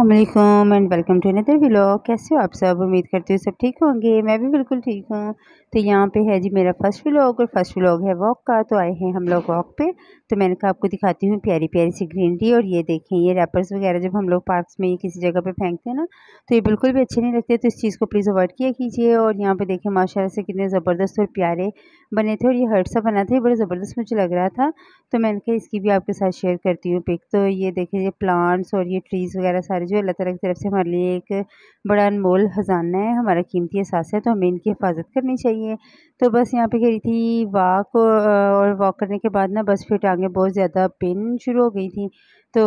अल्लाम and welcome to another vlog कैसे हो आप सब उम्मीद करते हो सब ठीक होंगे मैं भी बिल्कुल ठीक हूँ तो यहाँ पे है जी मेरा फर्स्ट व्लॉग और फर्स्ट व्लॉग है वॉक का तो आए हैं हम लोग वॉक पे तो मैंने कहा आपको दिखाती हूँ प्यारी प्यारी सी ग्रीनरी और ये देखें ये रैपर्स वगैरह जब हम लोग पार्क्स में किसी जगह पे फेंकते हैं ना तो ये बिल्कुल भी अच्छे नहीं लगते तो इस चीज़ को प्लीज़ अवॉइड किया कीजिए और यहाँ पे देखें माशाल्लाह से कितने ज़बरदस्त और प्यारे बने थे और ये हर्ट सा बना था ये बड़ा ज़बरदस्त मुझे लग रहा था तो मैंने कहा इसकी भी आपके साथ शेयर करती हूँ पिक तो ये देखें ये प्लांट्स और ये ट्रीज़ वगैरह सारे जो अल्लाह तला की तरफ से हमारे लिए एक बड़ा अनमोल ख़जाना है हमारा कीमती एहसास है तो हमें इनकी हिफाजत करनी चाहिए तो बस यहाँ पर कह रही थी वॉक और वॉक करने के बाद ना बस फिर टांग में बहुत ज़्यादा पेन शुरू हो गई थी तो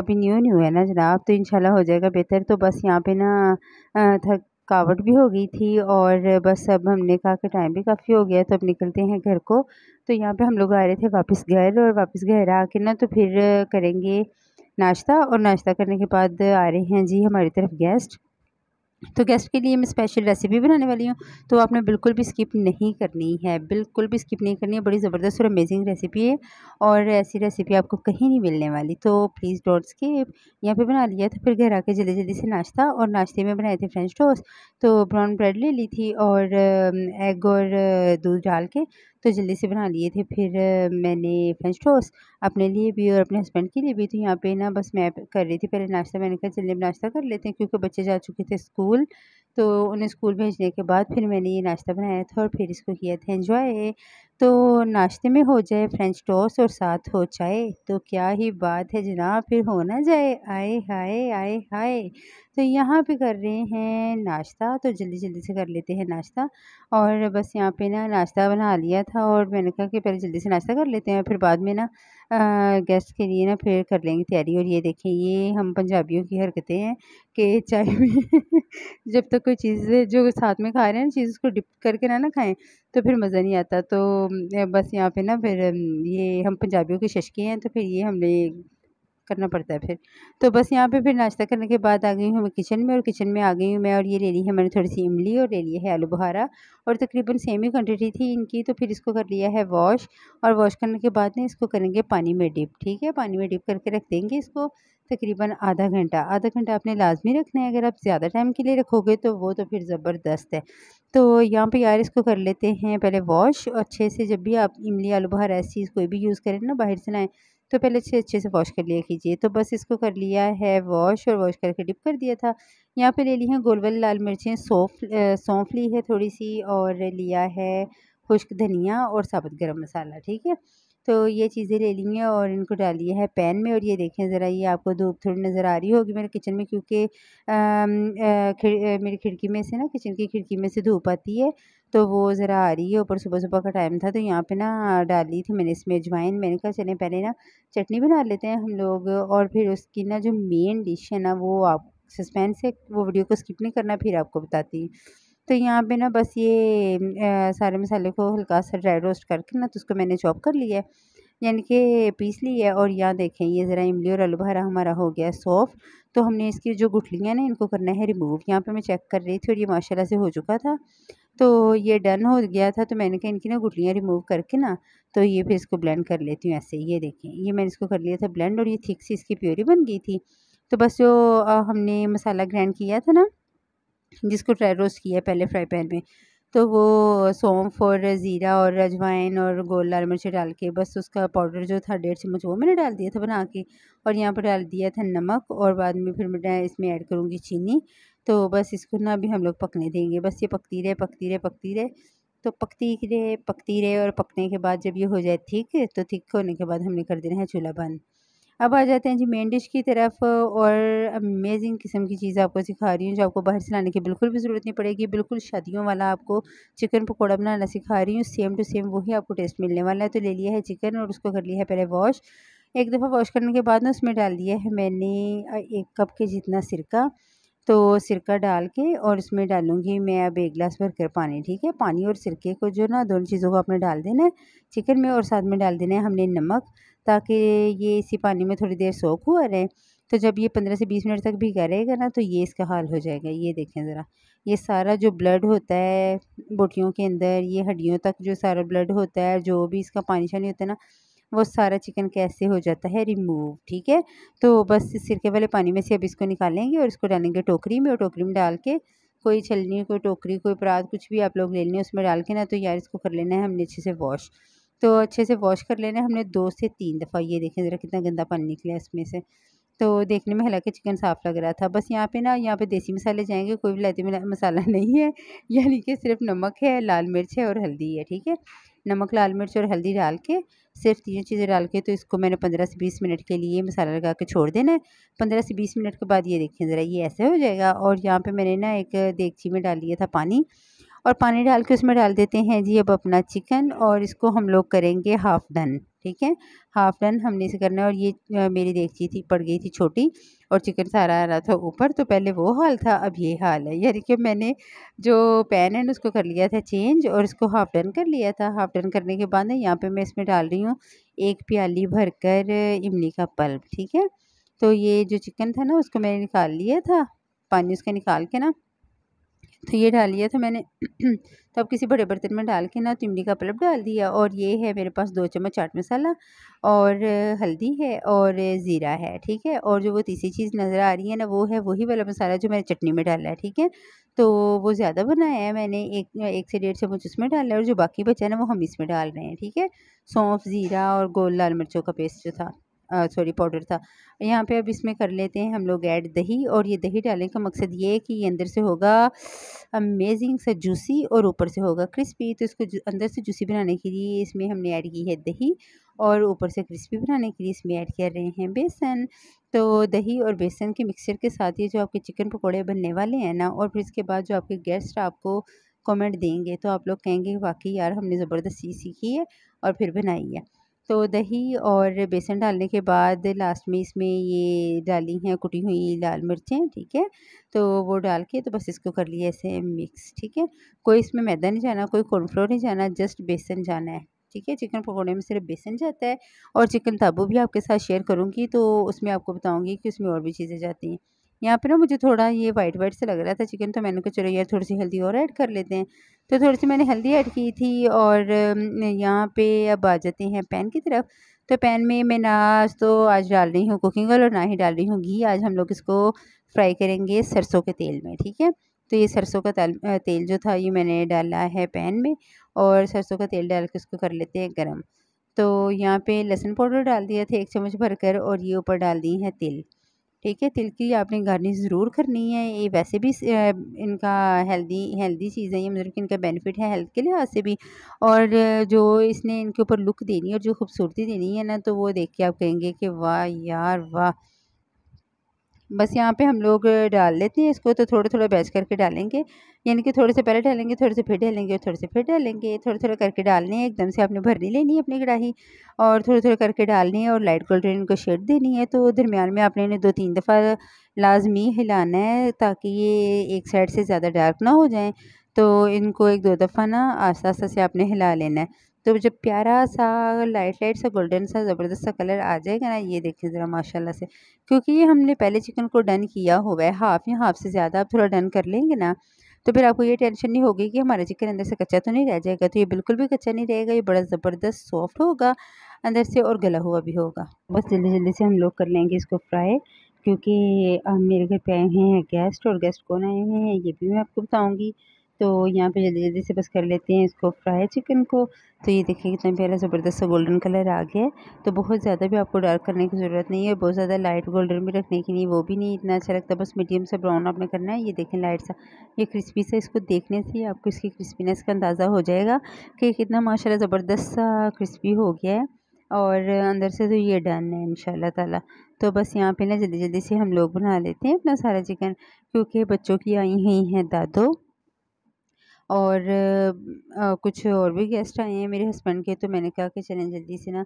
अभी न्यू न्यू है ना जनाब तो इंशाल्लाह हो जाएगा बेहतर तो बस यहाँ पे ना थकावट भी हो गई थी और बस अब हमने कहा कि टाइम भी काफ़ी हो गया तो अब निकलते हैं घर को तो यहाँ पे हम लोग आ रहे थे वापस घर और वापस घर आके ना तो फिर करेंगे नाश्ता और नाश्ता करने के बाद आ रहे हैं जी हमारी तरफ गेस्ट तो गेस्ट के लिए मैं स्पेशल रेसिपी बनाने वाली हूँ तो आपने बिल्कुल भी स्किप नहीं करनी है बिल्कुल भी स्किप नहीं करनी है बड़ी ज़बरदस्त और अमेजिंग रेसिपी है और ऐसी रेसिपी आपको कहीं नहीं मिलने वाली तो प्लीज़ डॉट स्किप यहाँ पे बना लिया था फिर घर आके जल्दी जल्दी से नाश्ता और नाश्ते में बनाए थे फ्रेंच टोस्ट तो ब्राउन ब्रेड ले ली थी और एग और दूध डाल के तो जल्दी से बना लिए थे फिर मैंने फ्रेंच टोस्ट अपने लिए भी और अपने हस्बैंड के लिए भी तो यहाँ पे ना बस मैं कर रही थी पहले नाश्ता मैंने कहा चलिए नाश्ता कर लेते हैं क्योंकि बच्चे जा चुके थे स्कूल तो उन्हें स्कूल भेजने के बाद फिर मैंने ये नाश्ता बनाया था और फिर इसको किया था एंजॉय तो नाश्ते में हो जाए फ्रेंच टोस और साथ हो चाय तो क्या ही बात है जनाब फिर हो ना जाए आए हाय आए हाय तो यहाँ पे कर रहे हैं नाश्ता तो जल्दी जल्दी से कर लेते हैं नाश्ता और बस यहाँ पे ना नाश्ता बना लिया था और मैंने कहा कि पहले जल्दी से नाश्ता कर लेते हैं फिर बाद में ना गेस्ट के लिए ना फिर कर लेंगे तैयारी और ये देखें ये हम पंजाबियों की हरकतें हैं कि चाय में जब तक तो कोई चीज़ जो साथ में खा रहे हैं ना चीज़ उसको डिप करके ना ना खाएं तो फिर मज़ा नहीं आता तो बस यहाँ पे ना फिर ये हम पंजाबियों के शशके हैं तो फिर ये हमने करना पड़ता है फिर तो बस यहाँ पे फिर नाश्ता करने के बाद आ गई हूँ मैं किचन में और किचन में आ गई हूँ मैं और ये ले ली है मैंने थोड़ी सी इमली और ले लिया है आलू बुहारा और तकरीबन सेम ही क्वान्टिटी थी इनकी तो फिर इसको कर लिया है वॉश और वॉश करने के बाद ना इसको करेंगे पानी में डिप ठीक है पानी में डिप करके रख देंगे इसको तकरीबन आधा घंटा आधा घंटा आपने लाजमी रखना है अगर आप ज़्यादा टाइम के लिए रखोगे तो वो तो फिर ज़बरदस्त है तो यहाँ पे यार इसको कर लेते हैं पहले वॉश अच्छे से जब भी आप इमली आलू बहार ऐसी चीज़ कोई भी यूज़ करें ना बाहर से ना तो पहले अच्छे अच्छे से वॉश कर लिया कीजिए तो बस इसको कर लिया है वॉश और वॉश करके डिप कर दिया था यहाँ पे ले ली हैं गोलवल लाल मिर्चें सौंफ सौंफ ली है थोड़ी सी और लिया है खुश्क धनिया और साबुत गरम मसाला ठीक है तो ये चीज़ें ले ली हैं और इनको डालिए है पैन में और ये देखें ज़रा ये आपको धूप थोड़ी नज़र आ रही होगी मेरे किचन में क्योंकि मेरी खिड़की में से ना किचन की खिड़की में से धूप आती है तो वो ज़रा आ रही है ऊपर सुबह सुबह का टाइम था तो यहाँ पे ना डाली थी मैंने इसमें अजवाइन मैंने कहा चले पहले ना चटनी बना लेते हैं हम लोग और फिर उसकी ना जो मेन डिश है ना वो आप सस्पेंस है वो वीडियो को स्किप नहीं करना फिर आपको बताती तो यहाँ पे ना बस ये आ, सारे मसाले को हल्का सा ड्राई रोस्ट करके ना तो उसको मैंने चॉप कर लिया है यानी कि पीस लिया है और यहाँ देखें ये ज़रा इमली और आलू भरा हमारा हो गया सॉफ्ट तो हमने इसकी जो गुठलियाँ ना इनको करना है रिमूव यहाँ पर मैं चेक कर रही थी और ये माशाला से हो चुका था तो ये डन हो गया था तो मैंने कहा इनकी ना गुठलियाँ रिमूव करके ना तो ये फिर इसको ब्लेंड कर लेती हूँ ऐसे ये देखें ये मैंने इसको कर लिया था ब्लेंड और ये थिक सी इसकी प्योरी बन गई थी तो बस जो हमने मसाला ग्राइंड किया था ना जिसको ड्राई रोस्ट किया पहले फ्राई पैन में तो वो सौंफ और ज़ीरा और अजवाइन और गोल लाल मिर्च डाल के बस उसका पाउडर जो था डेढ़ चम्मच वो मैंने डाल दिया था बना के और यहाँ पर डाल दिया था नमक और बाद में फिर मैं इसमें ऐड करूँगी चीनी तो बस इसको ना अभी हम लोग पकने देंगे बस ये पकती रहे पकती रहे पकती रहे तो पकती रहे पकती रहे और पकने के बाद जब ये हो जाए ठीक तो ठीक होने के बाद हमने कर देना है चूल्हा बंद अब आ जाते हैं जी मेन डिश की तरफ और अमेजिंग किस्म की चीज़ आपको सिखा रही हूँ जो आपको बाहर से लाने की बिल्कुल भी ज़रूरत नहीं पड़ेगी बिल्कुल शादियों वाला आपको चिकन पकौड़ा बनाना सिखा रही हूँ सेम टू सेम वही आपको टेस्ट मिलने वाला है तो ले लिया है चिकन और उसको कर लिया है पहले वॉश एक दफ़ा वॉश करने के बाद ना उसमें डाल दिया है मैंने एक कप के जितना सिरका तो सिरका डाल के और इसमें डालूंगी मैं अब एक गिलास भर कर पानी ठीक है पानी और सिरके को जो ना दोनों चीज़ों को आपने डाल देना है चिकन में और साथ में डाल देना है हमने नमक ताकि ये इसी पानी में थोड़ी देर सोख हुआ रहे तो जब ये पंद्रह से बीस मिनट तक भी करेगा ना तो ये इसका हाल हो जाएगा ये देखें ज़रा ये सारा जो ब्लड होता है बोटियों के अंदर ये हड्डियों तक जो सारा ब्लड होता है जो भी इसका पानी शानी होता है ना वो सारा चिकन कैसे हो जाता है रिमूव ठीक है तो बस सिरके वाले पानी में से अब इसको निकालेंगे और इसको डालेंगे टोकरी में और टोकरी में डाल के कोई छलनी कोई टोकरी कोई परात कुछ भी आप लोग ले लें उसमें डाल के ना तो यार इसको कर लेना है हमने अच्छे से वॉश तो अच्छे से वॉश कर लेना हमने दो से तीन दफ़ा ये देखें ज़रा कितना गंदा पानी निकला इसमें से तो देखने में हालांकि चिकन साफ़ लग रहा था बस यहाँ पे ना यहाँ पे देसी मसाले जाएंगे कोई भी विलायती मसाला नहीं है यानी कि सिर्फ नमक है लाल मिर्च है और हल्दी है ठीक है नमक लाल मिर्च और हल्दी डाल के सिर्फ तीनों चीज़ें डाल के तो इसको मैंने पंद्रह से बीस मिनट के लिए मसाला लगा के छोड़ देना है पंद्रह से बीस मिनट के बाद ये देखें ज़रा ये ऐसे हो जाएगा और यहाँ पर मैंने ना एक देगची में डाल लिया था पानी और पानी डाल के उसमें डाल देते हैं जी अब अपना चिकन और इसको हम लोग करेंगे हाफ़ डन ठीक है हाफ़ डन हमने इसे करना है और ये मेरी देखी थी पड़ गई थी छोटी और चिकन सारा आ रहा था ऊपर तो पहले वो हाल था अब ये हाल है यानी कि मैंने जो पैन है उसको कर लिया था चेंज और इसको हाफ़ डन कर लिया था हाफ़ डन करने के बाद यहाँ पर मैं इसमें डाल रही हूँ एक प्याली भर इमली का पल्ब ठीक है तो ये जो चिकन था ना उसको मैंने निकाल लिया था पानी उसका निकाल के ना तो ये डाल लिया था मैंने तो अब किसी बड़े बर्तन में डाल के ना तिमली का पलप डाल दिया और ये है मेरे पास दो चम्मच चाट मसाला और हल्दी है और ज़ीरा है ठीक है और जो वो तीसरी चीज़ नज़र आ रही है ना वो है वही वाला मसाला जो मैंने चटनी में डाला है ठीक है तो वो ज़्यादा बनाया है मैंने एक एक से डेढ़ चम्मच उसमें डाला है और जो बाकी बचा है ना वो हम इसमें डाल रहे हैं ठीक है सौंफ ज़ीरा और गोल लाल मिर्चों का पेस्ट जो था सॉरी पाउडर था यहाँ पे अब इसमें कर लेते हैं हम लोग ऐड दही और ये दही डालने का मकसद ये है कि ये अंदर से होगा अमेजिंग सा जूसी और ऊपर से होगा क्रिस्पी तो इसको अंदर से जूसी बनाने के लिए इसमें हमने ऐड की है दही और ऊपर से क्रिस्पी बनाने के लिए इसमें ऐड कर रहे हैं बेसन तो दही और बेसन के मिक्सचर के साथ ये जो आपके चिकन पकौड़े बनने वाले हैं ना और फिर इसके बाद जो आपके गेस्ट आपको कमेंट देंगे तो आप लोग कहेंगे वाकई यार हमने ज़बरदस्ती सीखी है और फिर बनाई है तो दही और बेसन डालने के बाद लास्ट में इसमें ये डाली हैं कुटी हुई लाल मिर्चें ठीक है तो वो डाल के तो बस इसको कर लिया ऐसे मिक्स ठीक है कोई इसमें मैदा नहीं जाना कोई कॉर्नफ्लोर नहीं जाना जस्ट बेसन जाना है ठीक है चिकन पकौड़े में सिर्फ बेसन जाता है और चिकन ताबू भी आपके साथ शेयर करूँगी तो उसमें आपको बताऊँगी कि उसमें और भी चीज़ें जाती हैं यहाँ पे ना मुझे थोड़ा ये वाइट वाइट से लग रहा था चिकन तो मैंने कहा चलो यार थोड़ी सी हल्दी और ऐड कर लेते हैं तो थोड़ी सी मैंने हल्दी ऐड की थी और यहाँ पे अब आ जाते हैं पैन की तरफ तो पैन में मैं ना आज तो आज डाल रही हूँ कुकिंग ऑयल और ना ही डाल रही हूँ घी आज हम लोग इसको फ्राई करेंगे सरसों के तेल में ठीक है तो ये सरसों का तेल जो था ये मैंने डाला है पैन में और सरसों का तेल डाल के उसको कर लेते हैं गर्म तो यहाँ पे लहसुन पाउडर डाल दिया था एक चम्मच भरकर और ये ऊपर डाल दी है तिल ठीक है तिल की आपने गार्निश ज़रूर करनी है ये वैसे भी इनका हेल्दी हेल्दी चीज़ है ये मतलब कि इनका बेनिफिट है हेल्थ के लिए वैसे भी और जो इसने इनके ऊपर लुक देनी है और जो खूबसूरती देनी है ना तो वो देख के आप कहेंगे कि वाह यार वाह बस यहाँ पे हम लोग डाल लेते हैं इसको तो थोड़ा थोड़ा बैच करके डालेंगे यानी कि थोड़े से पहले डालेंगे थोड़े से फिर डालेंगे और थोड़े से फिर डालेंगे थोड़े थोड़े करके डालने हैं एकदम से आपने भरनी लेनी है अपनी कढ़ाई और थोड़े थोड़े करके डालनी है और लाइट गोल्डन को शेड देनी है तो दरमियान में आपने इन्हें दो तीन दफ़ा लाजमी हिलाना है ताकि ये एक साइड से ज़्यादा डार्क ना हो जाए तो इनको एक दो दफ़ा ना आस्ता आस्ता से आपने हिला लेना है तो जब प्यारा सा लाइट लाइट सा गोल्डन सा ज़बरदस्त सा कलर आ जाएगा ना ये देखें ज़रा माशाल्लाह से क्योंकि ये हमने पहले चिकन को डन किया हुआ है हाफ़ या हाफ़ से ज़्यादा आप थोड़ा डन कर लेंगे ना तो फिर आपको ये टेंशन नहीं होगी कि हमारा चिकन अंदर से कच्चा तो नहीं रह जाएगा तो ये बिल्कुल भी कच्चा नहीं रहेगा ये बड़ा ज़बरदस्त सॉफ्ट होगा अंदर से और गला हुआ भी होगा बस जल्दी जल्दी से हम लोग कर लेंगे इसको फ्राई क्योंकि मेरे घर पे आए हैं गेस्ट और गेस्ट कौन आए हैं ये भी मैं आपको बताऊँगी तो यहाँ पे जल्दी जल्दी से बस कर लेते हैं इसको फ्राई चिकन को तो ये देखिए कितना प्यारा ज़बरदस्त सा गोल्डन कलर आ गया है तो बहुत ज़्यादा भी आपको डार्क करने की ज़रूरत नहीं है बहुत ज़्यादा लाइट गोल्डन भी रखने की नहीं वो भी नहीं इतना अच्छा लगता बस मीडियम सा ब्राउन आपने करना है ये देखें लाइट सा ये क्रिस्पी सा इसको देखने से आपको इसकी क्रिस्पीनेस का अंदाज़ा हो जाएगा कि कितना माशाला ज़बरदस्त सा क्रिस्पी हो गया है और अंदर से तो ये डन है इन ताला तो बस यहाँ पे ना जल्दी जल्दी से हम लोग बना लेते हैं अपना सारा चिकन क्योंकि बच्चों की आई हुई हैं दादो और कुछ और भी गेस्ट आए हैं मेरे हस्बैंड के तो मैंने कहा कि चलें जल्दी से ना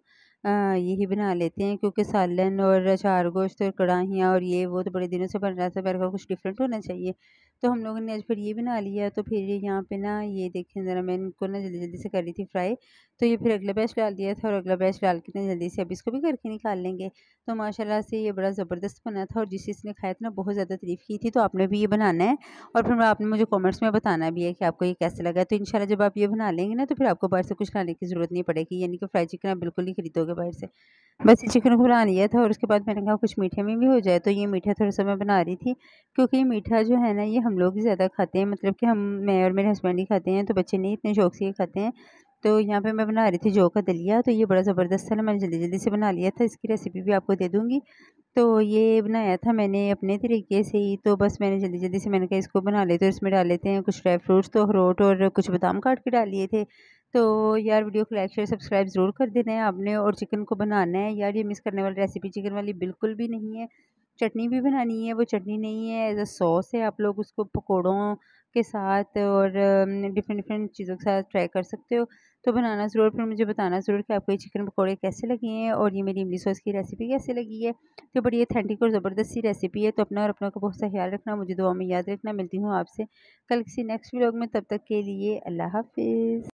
यही बना लेते हैं क्योंकि सालन और चार गोश्त और कढ़ाइयाँ और ये वो तो बड़े दिनों से बन रहा था मेरे कुछ डिफरेंट होना चाहिए तो हम लोगों ने आज फिर ये बना लिया तो फिर यहाँ पे ना ये देखें ज़रा मैं इनको ना जल्दी जल्दी से कर रही थी फ्राई तो ये फिर अगला बैच डाल दिया था और अगला बैच डाल के ना जल्दी से अब इसको भी करके निकाल लेंगे तो माशाल्लाह से ये बड़ा ज़बरदस्त बना था और जिस चीज़ ने खाया था ना बहुत ज़्यादा तारीफ़ की थी तो आपने भी ये बनाना है और फिर आपने मुझे कॉमेंट्स में बताना भी है कि आपको ये कैसे लगा तो इन जब आप ये बना लेंगे ना तो फिर आपको बाहर से कुछ खाने की ज़रूरत नहीं पड़ेगी यानी कि फ्राई चिकन आप बिल्कुल ही खरीदोगे के बाहर से बस चिकन को बना लिया था और उसके बाद मैंने कहा कुछ मीठे में भी हो जाए तो ये मीठा थोड़ा सा मैं बना रही थी क्योंकि ये मीठा जो है ना ये हम लोग ही ज़्यादा खाते हैं मतलब कि हम मैं और मेरे हस्बैंड ही खाते हैं तो बच्चे नहीं इतने शौक से खाते हैं तो यहाँ पे मैं बना रही थी जौ का दलिया तो ये बड़ा ज़बरदस्त था मैंने जल्दी जल्दी से बना लिया था इसकी रेसिपी भी आपको दे दूँगी तो ये बनाया था मैंने अपने तरीके से ही तो बस मैंने जल्दी जल्दी से मैंने कहा इसको बना लेते तो इसमें डाल लेते हैं कुछ ड्राई फ्रूट्स तो अखरोट और कुछ बादाम काट के डाल लिए थे तो यार वीडियो को लाइक शेयर सब्सक्राइब ज़रूर कर देना है आपने और चिकन को बनाना है यार ये मिस करने वाली रेसिपी चिकन वाली बिल्कुल भी नहीं है चटनी भी बनानी है वो चटनी नहीं है एज अ सॉस है आप लोग उसको पकौड़ों के साथ और डिफरेंट डिफरेंट चीज़ों के साथ ट्राई कर सकते हो तो बनाना ज़रूर फिर मुझे बताना ज़रूर कि आपको ये चिकन पकौड़े कैसे लगे हैं और ये मेरी इमली सॉस की रेसिपी कैसे लगी है तो बड़ी अथेंटिक और ज़बरदस्त सी रेसिपी है तो अपना और अपनों का बहुत सा ख्याल रखना मुझे दुआ में याद रखना मिलती हूँ आपसे कल किसी नेक्स्ट व्लॉग में तब तक के लिए अल्लाह हाफिज़